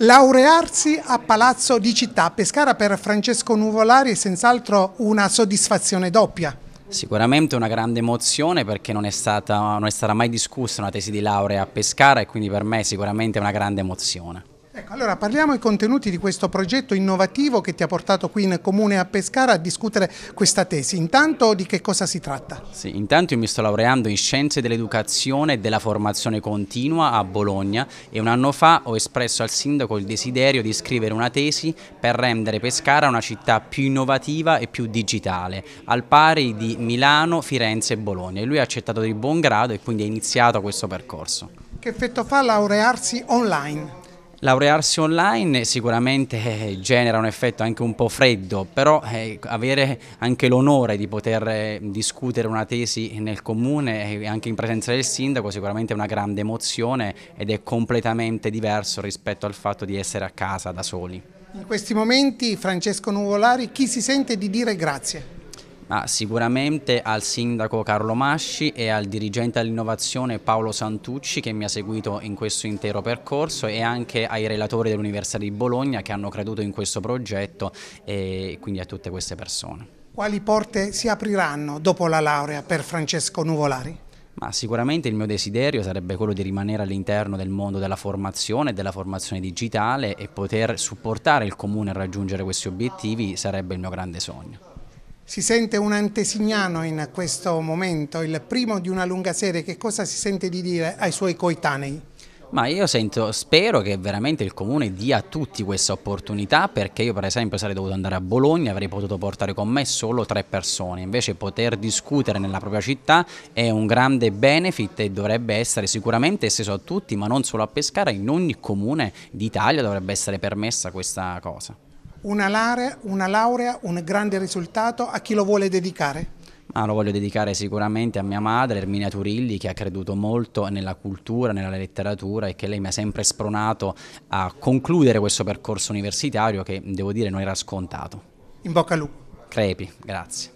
Laurearsi a Palazzo di Città Pescara per Francesco Nuvolari è senz'altro una soddisfazione doppia. Sicuramente una grande emozione perché non è, stata, non è stata mai discussa una tesi di laurea a Pescara e quindi per me è sicuramente una grande emozione. Ecco, allora parliamo dei contenuti di questo progetto innovativo che ti ha portato qui in Comune a Pescara a discutere questa tesi. Intanto di che cosa si tratta? Sì, intanto io mi sto laureando in Scienze dell'Educazione e della Formazione Continua a Bologna e un anno fa ho espresso al sindaco il desiderio di scrivere una tesi per rendere Pescara una città più innovativa e più digitale, al pari di Milano, Firenze e Bologna. E lui ha accettato di buon grado e quindi ha iniziato questo percorso. Che effetto fa laurearsi online? Laurearsi online sicuramente eh, genera un effetto anche un po' freddo, però eh, avere anche l'onore di poter eh, discutere una tesi nel comune e anche in presenza del sindaco sicuramente è una grande emozione ed è completamente diverso rispetto al fatto di essere a casa da soli. In questi momenti Francesco Nuvolari, chi si sente di dire grazie? Ma sicuramente al sindaco Carlo Masci e al dirigente all'innovazione Paolo Santucci che mi ha seguito in questo intero percorso e anche ai relatori dell'Università di Bologna che hanno creduto in questo progetto e quindi a tutte queste persone. Quali porte si apriranno dopo la laurea per Francesco Nuvolari? Ma sicuramente il mio desiderio sarebbe quello di rimanere all'interno del mondo della formazione e della formazione digitale e poter supportare il comune a raggiungere questi obiettivi sarebbe il mio grande sogno. Si sente un antesignano in questo momento, il primo di una lunga serie, che cosa si sente di dire ai suoi coetanei? Ma io sento, spero che veramente il comune dia a tutti questa opportunità perché io per esempio sarei dovuto andare a Bologna, e avrei potuto portare con me solo tre persone, invece poter discutere nella propria città è un grande benefit e dovrebbe essere sicuramente esteso a tutti, ma non solo a Pescara, in ogni comune d'Italia dovrebbe essere permessa questa cosa una laurea, una laurea, un grande risultato, a chi lo vuole dedicare? Ah, lo voglio dedicare sicuramente a mia madre, Erminia Turilli, che ha creduto molto nella cultura, nella letteratura e che lei mi ha sempre spronato a concludere questo percorso universitario che, devo dire, non era scontato. In bocca al lupo. Crepi, grazie.